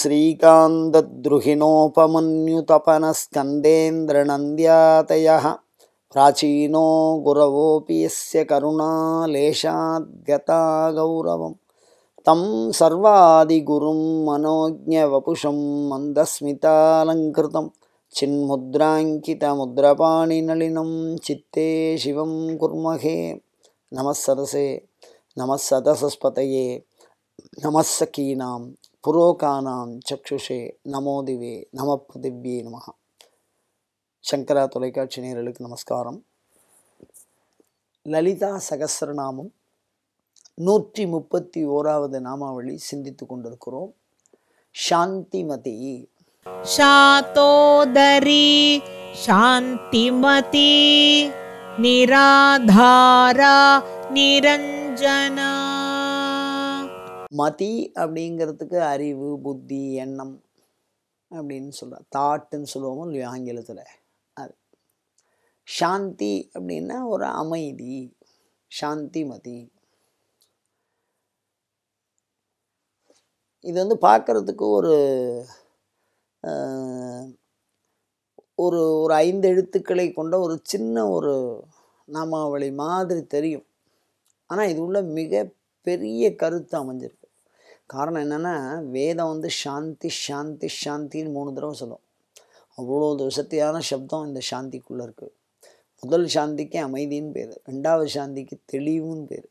श्रीकान्तद्रुहिणोपमन्युतपनस्कन्देन्द्रनन्द्यातयः प्राचीनो गुरवोऽपि यस्य करुणालेशाद्गता गौरवं तं सर्वादिगुरुं मनोज्ञवपुषं मन्दस्मितालङ्कृतं चिन्मुद्राङ्कितमुद्रपाणिनलिनं चित्ते शिवं कुर्महे नमः सदसे नमः सदसस्पतये नमः सखीनां புரோகானாம் சக்ஷுஷே நமோதிவே நமப்புதிவ்யே நம சங்கரா தொலைக்காட்சி நேரலுக்கு நமஸ்காரம் லலிதா சகசரநாமம் நூற்றி முப்பத்தி ஓராவது நாமாவளி சிந்தித்து கொண்டிருக்கிறோம் சாந்திமதி சாத்தோதரி शान्तिमती நிராதாரா நிரஞ்சனா மதி அப்படிங்கிறதுக்கு அறிவு புத்தி எண்ணம் அப்படின்னு சொல்கிறோம் தாட்டுன்னு சொல்லுவோம் இல்லையா ஆங்கிலத்தில் அது சாந்தி அப்படின்னா ஒரு அமைதி சாந்தி மதி இது வந்து பார்க்குறதுக்கு ஒரு ஒரு ஒரு ஐந்து எழுத்துக்களை கொண்ட ஒரு சின்ன ஒரு நாமாவளி மாதிரி தெரியும் ஆனால் இது உள்ள மிக பெரிய கருத்து அமைஞ்சிருக்கு காரணம் என்னென்னா வேதம் வந்து சாந்தி சாந்தி சாந்தின்னு மூணு தடவை சொல்லும் அவ்வளோ சக்தியான சப்தம் இந்த சாந்திக்குள்ளே இருக்குது முதல் சாந்திக்கு அமைதின்னு பேர் ரெண்டாவது சாந்திக்கு தெளிவுன்னு பேர்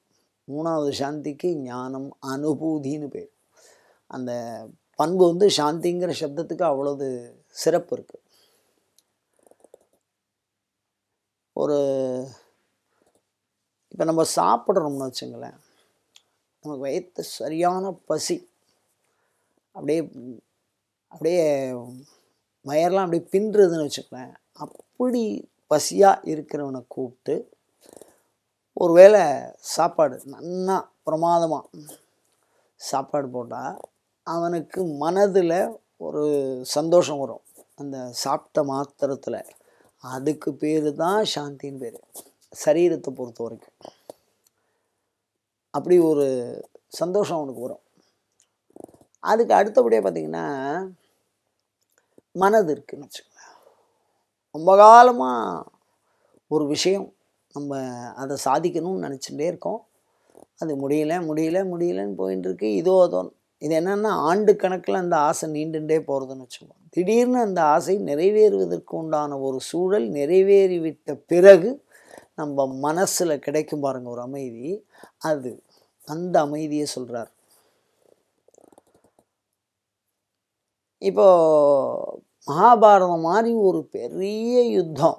மூணாவது சாந்திக்கு ஞானம் அனுபூதின்னு பேர் அந்த பண்பு வந்து சாந்திங்கிற சப்தத்துக்கு அவ்வளவு சிறப்பு இருக்குது ஒரு இப்போ நம்ம சாப்பிட்றோம்னு வச்சுங்களேன் நமக்கு வயத்து சரியான பசி அப்படியே அப்படியே மயர்லாம் அப்படியே பின்றுதுன்னு வச்சுக்கிறேன் அப்படி பசியாக இருக்கிறவனை கூப்பிட்டு ஒருவேளை சாப்பாடு நன்னா பிரமாதமாக சாப்பாடு போட்டால் அவனுக்கு மனதில் ஒரு சந்தோஷம் வரும் அந்த சாப்பிட்ட மாத்திரத்தில் அதுக்கு பேர் தான் சாந்தின்னு பேர் சரீரத்தை பொறுத்த வரைக்கும் அப்படி ஒரு சந்தோஷம் அவனுக்கு வரும் அதுக்கு அடுத்தபடியாக பார்த்திங்கன்னா மனது இருக்குதுன்னு வச்சுக்கோங்க ரொம்ப காலமாக ஒரு விஷயம் நம்ம அதை சாதிக்கணும்னு நினச்சிகிட்டே இருக்கோம் அது முடியல முடியல முடியலன்னு போயின்னு இருக்கு இதோ அதோ இது என்னென்னா ஆண்டு கணக்கில் அந்த ஆசை நீண்டுண்டே போகிறதுன்னு வச்சுக்கோங்க திடீர்னு அந்த ஆசை நிறைவேறுவதற்கு உண்டான ஒரு சூழல் நிறைவேறிவிட்ட பிறகு நம்ம மனசில் கிடைக்கும் பாருங்கள் ஒரு அமைதி அது அந்த அமைதியை சொல்கிறார் இப்போ மகாபாரதம் மாதிரி ஒரு பெரிய யுத்தம்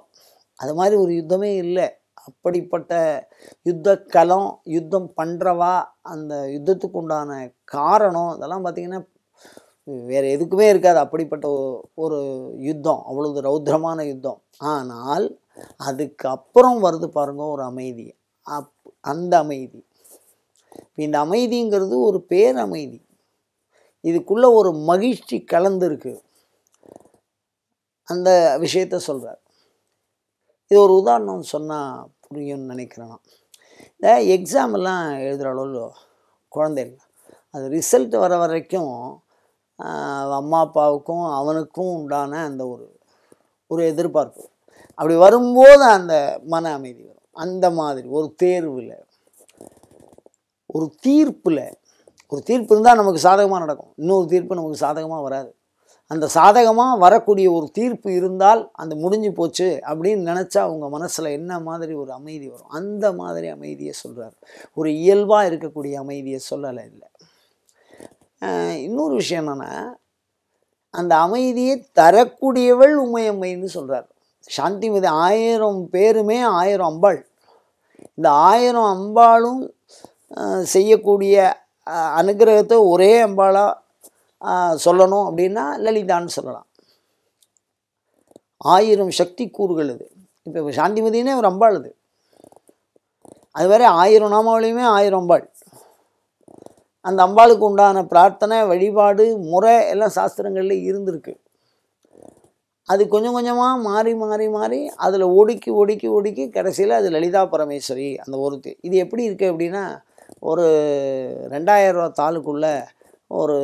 அது மாதிரி ஒரு யுத்தமே இல்லை அப்படிப்பட்ட யுத்த கலம் யுத்தம் பண்ணுறவா அந்த யுத்தத்துக்கு உண்டான காரணம் இதெல்லாம் பார்த்திங்கன்னா வேறு எதுக்குமே இருக்காது அப்படிப்பட்ட ஒரு யுத்தம் அவ்வளவு ரௌத்ரமான யுத்தம் ஆனால் அதுக்கு அப்புறம் வருது பாருங்க ஒரு அமைதி அப் அந்த அமைதி இந்த அமைதிங்கிறது ஒரு பேர் அமைதி இதுக்குள்ளே ஒரு மகிழ்ச்சி கலந்துருக்கு அந்த விஷயத்த சொல்கிறார் இது ஒரு உதாரணம் சொன்னால் புரியும்னு நினைக்கிறேன் இந்த எக்ஸாம் எல்லாம் எழுதுகிற அளவு குழந்தைகள் அது ரிசல்ட் வர வரைக்கும் அம்மா அப்பாவுக்கும் அவனுக்கும் உண்டான அந்த ஒரு ஒரு எதிர்பார்ப்பு அப்படி வரும்போது அந்த மன அமைதி வரும் அந்த மாதிரி ஒரு தேர்வில் ஒரு தீர்ப்பில் ஒரு தீர்ப்பு இருந்தால் நமக்கு சாதகமாக நடக்கும் இன்னொரு தீர்ப்பு நமக்கு சாதகமாக வராது அந்த சாதகமாக வரக்கூடிய ஒரு தீர்ப்பு இருந்தால் அந்த முடிஞ்சு போச்சு அப்படின்னு நினச்சா அவங்க மனசில் என்ன மாதிரி ஒரு அமைதி வரும் அந்த மாதிரி அமைதியை சொல்கிறார் ஒரு இயல்பாக இருக்கக்கூடிய அமைதியை சொல்லலை இல்லை இன்னொரு விஷயம் என்னென்னா அந்த அமைதியை தரக்கூடியவள் உமையம்மைன்னு சொல்கிறார் சாந்தி ஆயிரம் பேருமே ஆயிரம் அம்பாள் இந்த ஆயிரம் அம்பாளும் செய்யக்கூடிய அனுகிரகத்தை ஒரே அம்பாளாக சொல்லணும் அப்படின்னா லலிதான்னு சொல்லலாம் ஆயிரம் சக்தி கூறுகள் இது இப்போ சாந்திமதினே ஒரு அம்பாள் அது அதுவரை ஆயிரம் நாமாவளியுமே ஆயிரம் அம்பாள் அந்த அம்பாளுக்கு உண்டான பிரார்த்தனை வழிபாடு முறை எல்லாம் சாஸ்திரங்களில் இருந்திருக்கு அது கொஞ்சம் கொஞ்சமாக மாறி மாறி மாறி அதில் ஒடுக்கி ஒடுக்கி ஒடுக்கி கடைசியில் அது லலிதா பரமேஸ்வரி அந்த ஒருத்தி இது எப்படி இருக்குது அப்படின்னா ஒரு ரெண்டாயிரம் ரூபா ஒரு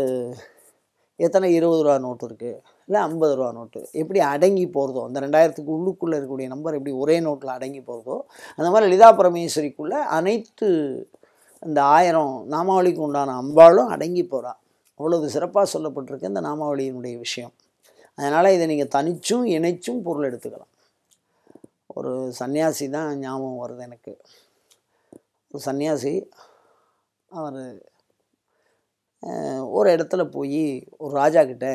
எத்தனை இருபது ரூபா நோட்டு இருக்குது இல்லை ஐம்பது ரூபா நோட்டு எப்படி அடங்கி போகிறதோ அந்த ரெண்டாயிரத்துக்கு உள்ளுக்குள்ளே இருக்கக்கூடிய நம்பர் எப்படி ஒரே நோட்டில் அடங்கி போகிறதோ அந்த மாதிரி லலிதா பரமேஸ்வரிக்குள்ளே அனைத்து இந்த ஆயிரம் நாமாவளிக்கு உண்டான அம்பாலும் அடங்கி போகிறாள் அவ்வளவு சிறப்பாக சொல்லப்பட்டிருக்கு இந்த நாமாவளியினுடைய விஷயம் அதனால் இதை நீங்கள் தனிச்சும் இணைச்சும் பொருள் எடுத்துக்கலாம் ஒரு சன்னியாசி தான் ஞாபகம் வருது எனக்கு ஒரு சன்னியாசி அவர் ஒரு இடத்துல போய் ஒரு ராஜா கிட்ட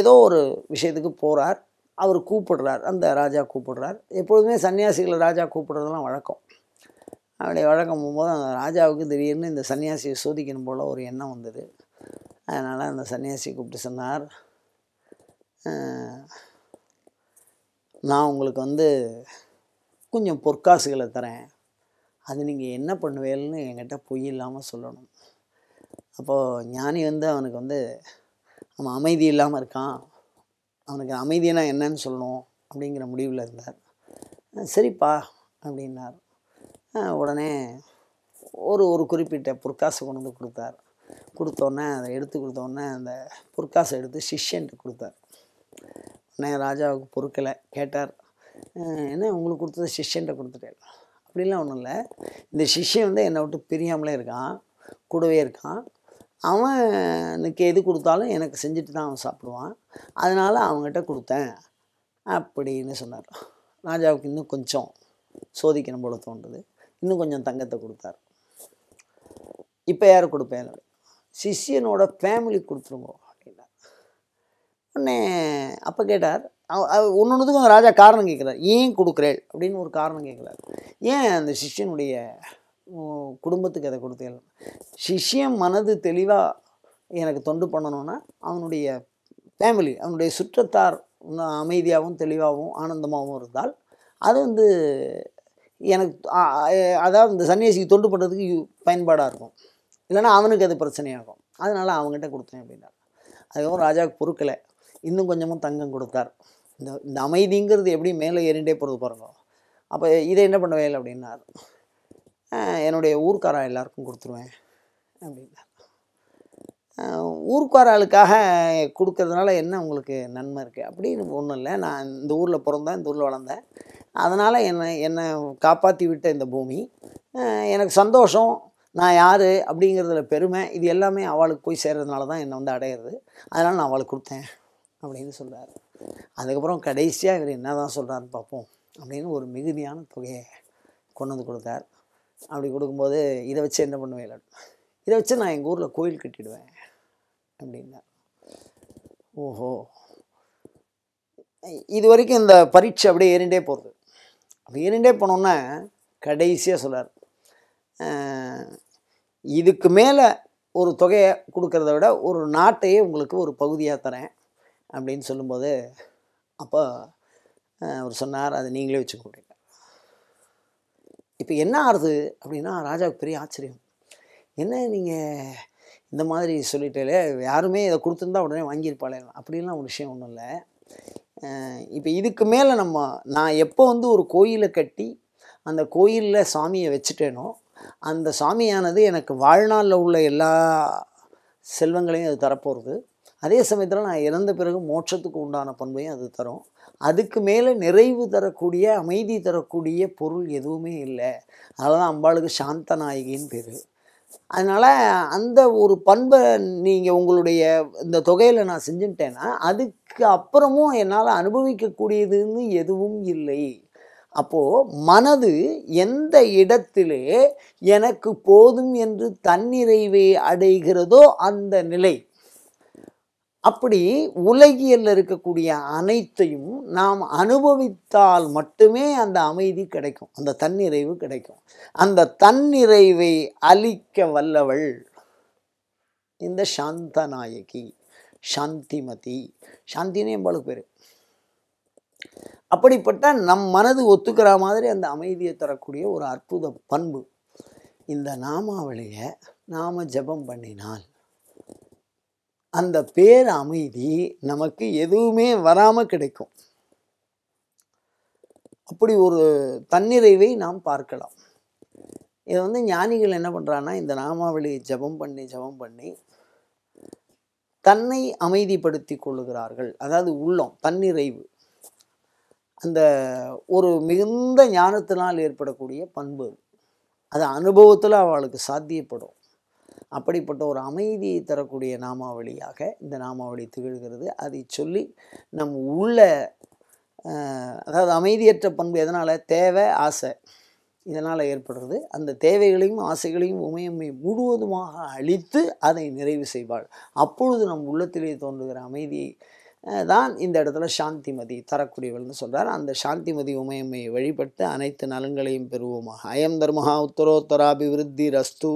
ஏதோ ஒரு விஷயத்துக்கு போகிறார் அவர் கூப்பிடுறார் அந்த ராஜா கூப்பிடுறார் எப்பொழுதுமே சன்னியாசிகளை ராஜா கூப்பிடுறதெல்லாம் வழக்கம் அப்படி வழக்கம் போகும்போது அந்த ராஜாவுக்கு திடீர்னு இந்த சன்னியாசியை சோதிக்கணும் போல் ஒரு எண்ணம் வந்தது அதனால் அந்த சன்னியாசி கூப்பிட்டு சொன்னார் நான் உங்களுக்கு வந்து கொஞ்சம் பொற்காசுகளை தரேன் அது நீங்கள் என்ன பண்ணுவேல்னு என்கிட்ட பொய் இல்லாமல் சொல்லணும் அப்போது ஞானி வந்து அவனுக்கு வந்து அவன் அமைதி இல்லாமல் இருக்கான் அவனுக்கு அமைதினா என்னன்னு சொல்லணும் அப்படிங்கிற முடிவில் இருந்தார் சரிப்பா அப்படின்னார் உடனே ஒரு ஒரு குறிப்பிட்ட பொற்காசு கொண்டு வந்து கொடுத்தார் கொடுத்தோன்னே அதை எடுத்து கொடுத்தோன்னே அந்த பொற்காசை எடுத்து சிஷ்யன்ட்டு கொடுத்தார் உடனே ராஜாவுக்கு பொறுக்கலை கேட்டார் என்ன உங்களுக்கு கொடுத்தது சிஷ்யன்ட்ட கொடுத்துட்டேன் அப்படிலாம் ஒன்றும் இல்லை இந்த சிஷ்யன் வந்து என்னை விட்டு பிரியாமலே இருக்கான் கூடவே இருக்கான் அவன் எனக்கு எது கொடுத்தாலும் எனக்கு செஞ்சுட்டு தான் அவன் சாப்பிடுவான் அதனால் அவங்ககிட்ட கொடுத்தேன் அப்படின்னு சொன்னார் ராஜாவுக்கு இன்னும் கொஞ்சம் சோதிக்கணும் போல தோன்றுது இன்னும் கொஞ்சம் தங்கத்தை கொடுத்தாரு இப்போ யார் கொடுப்பேன் சிஷியனோட ஃபேமிலி கொடுத்துருங்க அப்படின்னா உடனே அப்போ கேட்டார் ஒன்று அந்த ராஜா காரணம் கேட்குறாரு ஏன் கொடுக்குறேன் அப்படின்னு ஒரு காரணம் கேட்குறாரு ஏன் அந்த சிஷியனுடைய குடும்பத்துக்கு அதை கொடுத்தேன் சிஷியம் மனது தெளிவாக எனக்கு தொண்டு பண்ணணும்னா அவனுடைய ஃபேமிலி அவனுடைய சுற்றத்தார் அமைதியாகவும் தெளிவாகவும் ஆனந்தமாகவும் இருந்தால் அது வந்து எனக்கு அதாவது இந்த சன்னியாசிக்கு தொண்டு பண்ணுறதுக்கு பயன்பாடாக இருக்கும் இல்லைனா அவனுக்கு அது பிரச்சனையாகும் அதனால் அவங்ககிட்ட கொடுத்தேன் அப்படின்னா அதுக்கப்புறம் ராஜாவுக்கு பொறுக்கலை இன்னும் கொஞ்சமும் தங்கம் கொடுத்தார் இந்த இந்த அமைதிங்கிறது எப்படி மேலே ஏறிண்டே போகிறது பாருங்க அப்போ இதை என்ன பண்ணுவேன் அப்படின்னார் என்னுடைய ஊர்க்காரன் எல்லாருக்கும் கொடுத்துருவேன் அப்படின்னார் ஆளுக்காக கொடுக்கறதுனால என்ன உங்களுக்கு நன்மை இருக்குது அப்படின்னு ஒன்றும் இல்லை நான் இந்த ஊரில் பிறந்தேன் இந்த ஊரில் வளர்ந்தேன் அதனால் என்னை என்னை காப்பாற்றி விட்ட இந்த பூமி எனக்கு சந்தோஷம் நான் யார் அப்படிங்கிறதுல பெருமை இது எல்லாமே அவளுக்கு போய் சேர்கிறதுனால தான் என்னை வந்து அடையிறது அதனால் நான் அவளுக்கு கொடுத்தேன் அப்படின்னு சொல்கிறார் அதுக்கப்புறம் கடைசியாக இவர் என்ன தான் சொல்கிறாருன்னு பார்ப்போம் அப்படின்னு ஒரு மிகுதியான தொகையை கொண்டு வந்து கொடுத்தார் அப்படி கொடுக்கும்போது இதை வச்சு என்ன பண்ணுவேன் இதை வச்சு நான் எங்கள் ஊரில் கோயில் கட்டிடுவேன் அப்படின்னார் ஓஹோ இது வரைக்கும் இந்த பரீட்சை அப்படியே ஏறிண்டே போகிறது அப்படி ஏறிண்டே போனோன்னா கடைசியாக சொல்கிறார் இதுக்கு மேலே ஒரு தொகையை கொடுக்கறத விட ஒரு நாட்டையே உங்களுக்கு ஒரு பகுதியாக தரேன் அப்படின்னு சொல்லும்போது அப்போ அவர் சொன்னார் அதை நீங்களே வச்சுக்க முடியல இப்போ என்ன ஆறுது அப்படின்னா ராஜாவுக்கு பெரிய ஆச்சரியம் என்ன நீங்கள் இந்த மாதிரி சொல்லிட்டாலே யாருமே இதை கொடுத்துருந்தா உடனே வாங்கியிருப்பாளே அப்படின்லாம் ஒரு விஷயம் ஒன்றும் இல்லை இப்போ இதுக்கு மேலே நம்ம நான் எப்போ வந்து ஒரு கோயிலை கட்டி அந்த கோயிலில் சாமியை வச்சுட்டேனோ அந்த சாமியானது எனக்கு வாழ்நாளில் உள்ள எல்லா செல்வங்களையும் அது தரப்போகிறது அதே சமயத்தில் நான் இறந்த பிறகு மோட்சத்துக்கு உண்டான பண்பையும் அது தரும் அதுக்கு மேலே நிறைவு தரக்கூடிய அமைதி தரக்கூடிய பொருள் எதுவுமே இல்லை அதனால தான் அம்பாளுக்கு சாந்தநாயகின்னு பேர் அதனால் அந்த ஒரு பண்பை நீங்கள் உங்களுடைய இந்த தொகையில் நான் செஞ்சுட்டேன்னா அதுக்கு அப்புறமும் என்னால் அனுபவிக்கக்கூடியதுன்னு எதுவும் இல்லை அப்போது மனது எந்த இடத்திலே எனக்கு போதும் என்று தன்னிறைவை அடைகிறதோ அந்த நிலை அப்படி உலகியலில் இருக்கக்கூடிய அனைத்தையும் நாம் அனுபவித்தால் மட்டுமே அந்த அமைதி கிடைக்கும் அந்த தன்னிறைவு கிடைக்கும் அந்த தன்னிறைவை அளிக்க வல்லவள் இந்த சாந்தநாயகி சாந்திமதி சாந்தினே எம்பாளுக்கு பேர் அப்படிப்பட்ட நம் மனது ஒத்துக்கிற மாதிரி அந்த அமைதியை தரக்கூடிய ஒரு அற்புத பண்பு இந்த நாமாவளியை நாம் ஜபம் பண்ணினால் அந்த பேர் அமைதி நமக்கு எதுவுமே வராமல் கிடைக்கும் அப்படி ஒரு தன்னிறைவை நாம் பார்க்கலாம் இதை வந்து ஞானிகள் என்ன பண்ணுறான்னா இந்த நாமாவளியை ஜபம் பண்ணி ஜபம் பண்ணி தன்னை அமைதிப்படுத்தி கொள்ளுகிறார்கள் அதாவது உள்ளம் தன்னிறைவு அந்த ஒரு மிகுந்த ஞானத்தினால் ஏற்படக்கூடிய பண்பு அது அனுபவத்தில் அவளுக்கு சாத்தியப்படும் அப்படிப்பட்ட ஒரு அமைதியை தரக்கூடிய நாமாவளியாக இந்த நாமாவளி திகழ்கிறது அதை சொல்லி நம் உள்ள அதாவது அமைதியற்ற பண்பு எதனால் தேவை ஆசை இதனால் ஏற்படுறது அந்த தேவைகளையும் ஆசைகளையும் உமையம்மை முழுவதுமாக அழித்து அதை நிறைவு செய்வாள் அப்பொழுது நம் உள்ளத்திலே தோன்றுகிற அமைதியை தான் இந்த இடத்துல சாந்திமதி தரக்கூடியவள்னு சொல்கிறார் அந்த சாந்திமதி உமையம்மையை வழிபட்டு அனைத்து நலன்களையும் பெறுவோமாக அயம் தர்மஹா உத்தரோத்தராபிவிருத்தி ரஸ்து